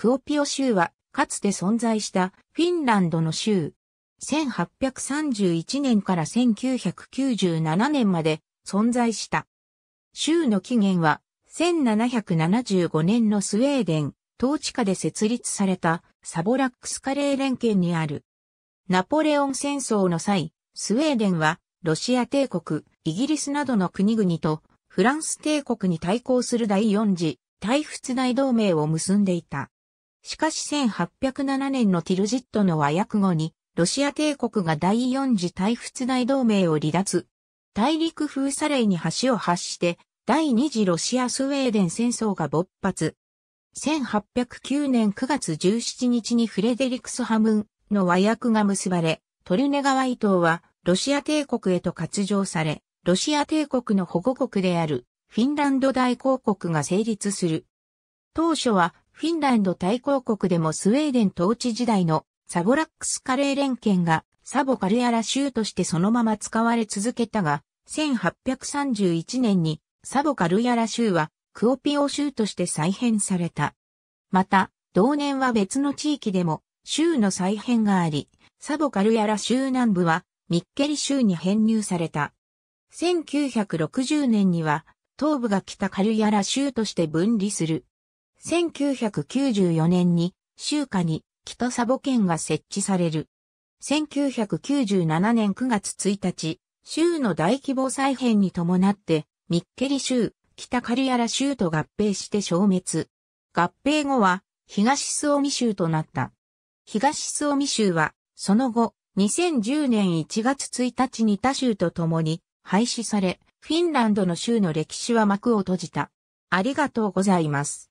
クオピオ州は、かつて存在したフィンランドの州。1831年から1997年まで存在した。州の起源は、1775年のスウェーデン、統治下で設立されたサボラックスカレー連携にある。ナポレオン戦争の際、スウェーデンはロシア帝国、イギリスなどの国々とフランス帝国に対抗する第四次、大仏大同盟を結んでいた。しかし1807年のティルジットの和訳後に、ロシア帝国が第四次大仏大同盟を離脱。大陸封鎖令に橋を発して、第二次ロシア・スウェーデン戦争が勃発。1809年9月17日にフレデリクスハムンの和訳が結ばれ、トルネ川伊島はロシア帝国へと割譲され、ロシア帝国の保護国であるフィンランド大公国が成立する。当初はフィンランド対抗国でもスウェーデン統治時代のサボラックスカレー連権がサボカルヤラ州としてそのまま使われ続けたが、1831年にサボカルヤラ州はクオピオ州として再編された。また、同年は別の地域でも州の再編があり、サボカルヤラ州南部はミッケリ州に編入された。1960年には東部が北カルヤラ州として分離する。1994年に、州下に北サボ県が設置される。1997年9月1日、州の大規模再編に伴って、ミッケリ州、北カリアラ州と合併して消滅。合併後は、東スオミ州となった。東スオミ州は、その後、2010年1月1日に他州と共に廃止され、フィンランドの州の歴史は幕を閉じた。ありがとうございます。